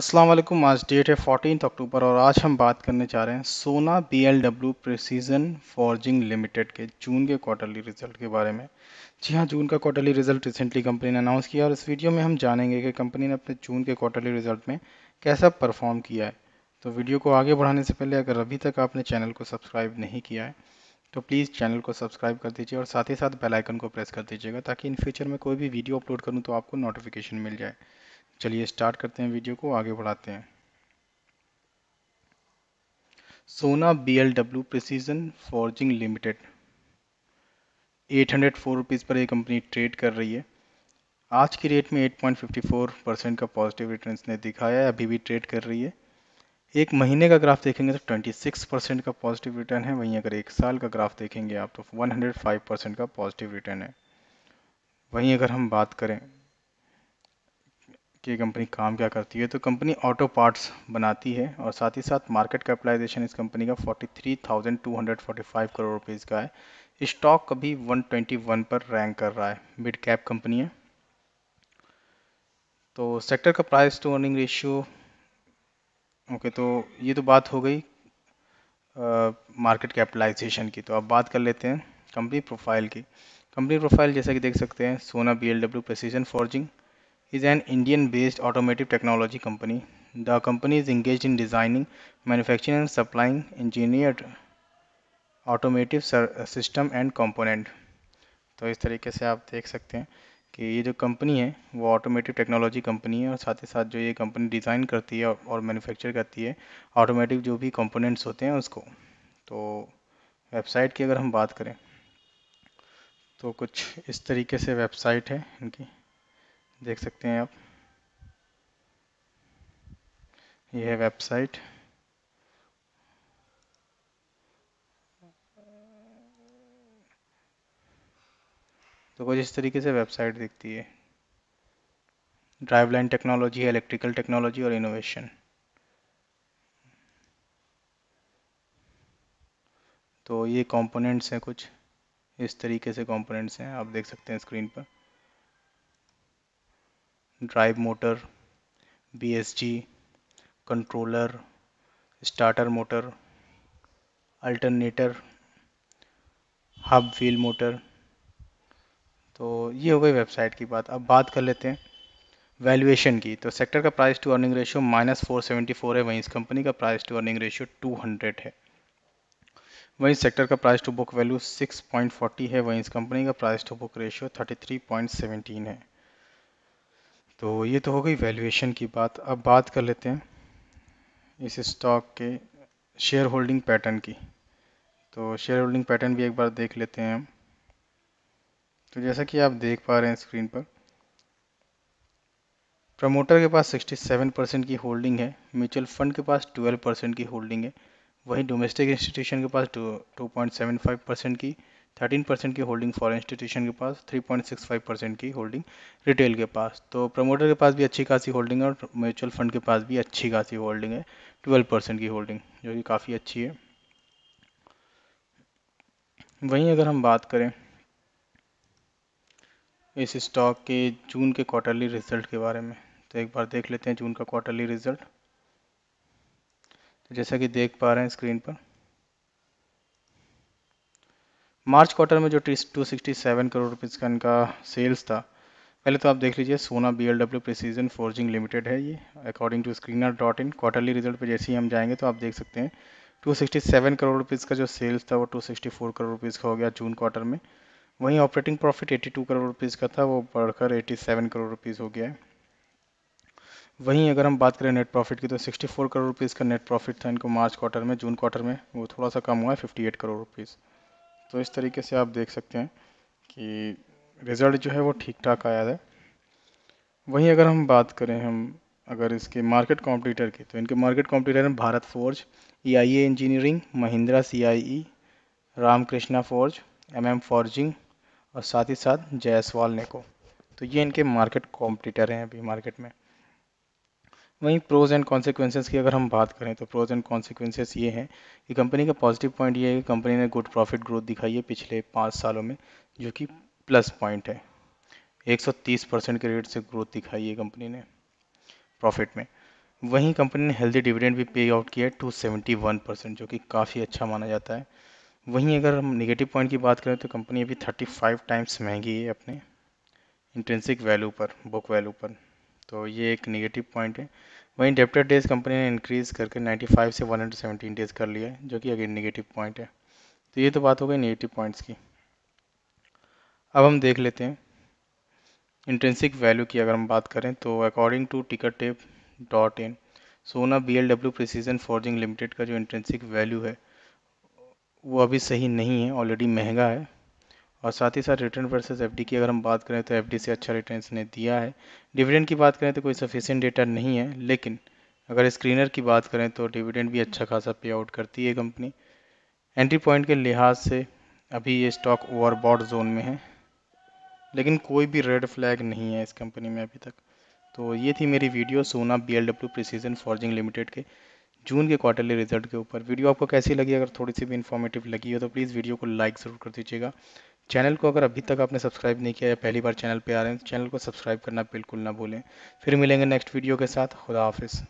अस्सलाम वालेकुम आज डेट है फोर्टीन अक्टूबर और आज हम बात करने जा रहे हैं Sona B L W precision forging limited के जून के क्वार्टरली रिजल्ट के बारे में जी हाँ जून का क्वार्टरली रिजल्ट रिसेंटली कंपनी ने अनाउंस किया और इस वीडियो में हम जानेंगे कि कंपनी ने अपने जून के क्वार्टरली रिजल्ट में कैसा परफॉर्म किया है तो वीडियो को आगे बढ़ाने से पहले अगर अभी तक आपने चैनल को सब्सक्राइब नहीं किया है तो प्लीज़ चैनल को सब्सक्राइब कर दीजिए और साथ ही साथ बेलाइकन को प्रेस कर दीजिएगा ताकि इन फ्यूचर में कोई भी वीडियो अपलोड करूँ तो आपको नोटिफिकेशन मिल जाए चलिए स्टार्ट करते हैं वीडियो को आगे बढ़ाते हैं Sona B L W precision forging limited eight hundred four rupees पर ये कंपनी ट्रेड कर रही है आज की रेट में 8.54 परसेंट का पॉजिटिव रिटर्न ने दिखाया है अभी भी ट्रेड कर रही है एक महीने का ग्राफ देखेंगे तो 26 परसेंट का पॉजिटिव रिटर्न है वहीं अगर एक साल का ग्राफ देखेंगे आप तो 105 परसेंट का पॉजिटिव रिटर्न है वहीं अगर हम बात करें कि कंपनी काम क्या करती है तो कंपनी ऑटो पार्ट्स बनाती है और साथ ही साथ मार्केट कैपिटलाइजेशन इस कंपनी का 43,245 करोड़ रुपीज़ का है स्टॉक अभी 121 पर रैंक कर रहा है मिड कैप कंपनी है तो सेक्टर का price to earning ratio okay तो ये तो बात हो गई मार्केट कैपिटलाइजेशन की तो अब बात कर लेते हैं कंपनी प्रोफाइल की कंपनी प्रोफाइल जैसा कि देख सकते हैं Sona B L W precision forging is an Indian-based automotive technology company. The company is engaged in designing, manufacturing and supplying engineered automotive system and component. तो इस तरीके से आप देख सकते हैं कि ये जो कंपनी है वो ऑटोमेटिव टेक्नोलॉजी कंपनी है और साथ ही साथ जो ये कंपनी डिज़ाइन करती है और मैन्युफैक्चर करती है ऑटोमेटिक जो भी कंपोनेंट्स होते हैं उसको तो वेबसाइट की अगर हम बात करें तो कुछ इस तरीके से वेबसाइट है इनकी देख सकते हैं आप यह है वेबसाइट तो कुछ इस तरीके से वेबसाइट दिखती है drive line technology electrical technology और इनोवेशन तो ये कंपोनेंट्स हैं कुछ इस तरीके से कंपोनेंट्स हैं आप देख सकते हैं स्क्रीन पर drive motor BSG controller starter motor alternator hub wheel motor तो ये हो गई वेबसाइट की बात अब बात कर लेते हैं वैल्यूएशन की तो सेक्टर का price to earning ratio minus four seventy four है वहीं इस कंपनी का price to earning ratio two hundred है वहीं सेक्टर का price to book value six point forty है वहीं इस कंपनी का price to book ratio thirty three point seventeen है तो ये तो हो गई वैल्यूएशन की बात अब बात कर लेते हैं इस स्टॉक के शेयर होल्डिंग पैटर्न की तो शेयर होल्डिंग पैटर्न भी एक बार देख लेते हैं हम तो जैसा कि आप देख पा रहे हैं स्क्रीन पर प्रमोटर के पास 67 परसेंट की होल्डिंग है म्यूचुअल फंड के पास 12 परसेंट की होल्डिंग है वहीं डोमेस्टिक इंस्टीट्यूशन के पास टू परसेंट की थर्टीन परसेंट की होल्डिंग फॉरेन इंस्टीट्यूशन के पास three point six five percent की होल्डिंग रिटेल के पास तो प्रमोटर के पास भी अच्छी खासी होल्डिंग है और म्यूचुअल फंड के पास भी अच्छी खासी होल्डिंग है ट्वेल्व परसेंट की होल्डिंग जो कि काफ़ी अच्छी है वहीं अगर हम बात करें इस स्टॉक के जून के क्वार्टरली रिजल्ट के बारे में तो एक बार देख लेते हैं जून का क्वार्टरली रिजल्ट तो जैसा कि देख पा रहे हैं स्क्रीन पर मार्च क्वार्टर में जो two sixty seven crore rupees का इनका सेल्स था पहले तो आप देख लीजिए Sona B L W precision forging limited है ये according to screener dot in quarterly result पर जैसे ही हम जाएंगे तो आप देख सकते हैं 267 करोड़ रुपीज़ का जो सेल्स था वो 264 करोड़ रुपीज़ का हो गया जून क्वार्टर में वहीं ऑपरेटिंग प्रॉफिट 82 करोड़ रुपीज़ का था वो बढ़कर 87 करोड़ रुपीज़ हो गया है वहीं अगर हम बात करें नेट प्रॉफिट की तो 64 करोड़ रुपीज़ का नेट प्रॉफिट था इनको मार्च क्वार्टर में जून क्वार्टर में वो थोड़ा सा कम हुआ है एट करोड़ रुपीज़ तो इस तरीके से आप देख सकते हैं कि रिज़ल्ट जो है वो ठीक ठाक आया है वहीं अगर हम बात करें हम अगर इसके मार्केट कॉम्पिटिटर की तो इनके मार्केट कॉम्पिटिटर हैं Bharat Forge E I A Engineering Mahindra C I E Ramkrishna Forge M M Forging और साथ ही साथ जयसवाल नेको तो ये इनके मार्केट कॉम्पिटिटर हैं अभी मार्केट में वहीं प्रोज एंड कॉन्सिक्वेंसेज की अगर हम बात करें तो प्रोज एंड कॉन्सिक्वेंसेस ये हैं कि कंपनी का पॉजिटिव पॉइंट ये है कि कंपनी ने गुड प्रॉफिट ग्रोथ दिखाई है पिछले पाँच सालों में जो कि प्लस पॉइंट है 130 परसेंट के रेट से ग्रोथ दिखाई है कंपनी ने प्रॉफिट में वहीं कंपनी ने हेल्दी डिविडेंड भी पे आउट किया है टू सेवेंटी वन परसेंट जो कि काफ़ी अच्छा माना जाता है वहीं अगर हम नेगेटिव पॉइंट की बात करें तो कंपनी अभी थर्टी फाइव टाइम्स महंगी है अपने इंटेंसिक वैल्यू पर बुक वैल्यू पर तो ये एक नेगेटिव पॉइंट है वहीं डेप्टर डेज कंपनी ने इंक्रीज़ करके 95 से 117 डेज कर लिया है जो कि अगेन नेगेटिव पॉइंट है तो ये तो बात हो गई नेगेटिव पॉइंट्स की अब हम देख लेते हैं इंटेंसिक वैल्यू की अगर हम बात करें तो according to Tickertape dot in Sona B L W precision forging limited का जो इंट्रेंसिक वैल्यू है वो अभी सही नहीं है ऑलरेडी महंगा है और साथ ही साथ रिटर्न वर्सेस एफ की अगर हम बात करें तो एफ से अच्छा रिटर्न इसने दिया है डिविडेंड की बात करें तो कोई सफिशेंट डेटा नहीं है लेकिन अगर स्क्रीनर की बात करें तो डिविडेंड भी अच्छा खासा पे आउट करती है कंपनी एंट्री पॉइंट के लिहाज से अभी ये स्टॉक ओवरबॉड जोन में है लेकिन कोई भी रेड फ्लैग नहीं है इस कंपनी में अभी तक तो ये थी मेरी video Sona B L W precision forging limited के जून के क्वार्टरली रिजल्ट के ऊपर वीडियो आपको कैसी लगी अगर थोड़ी सी भी इन्फॉर्मेटिव लगी हो तो प्लीज़ वीडियो को लाइक ज़रूर कर दीजिएगा चैनल को अगर अभी तक आपने सब्सक्राइब नहीं किया या पहली बार चैनल पे आ रहे हैं तो चैनल को सब्सक्राइब करना बिल्कुल ना भूलें फिर मिलेंगे नेक्स्ट वीडियो के साथ खुदा हाफिज़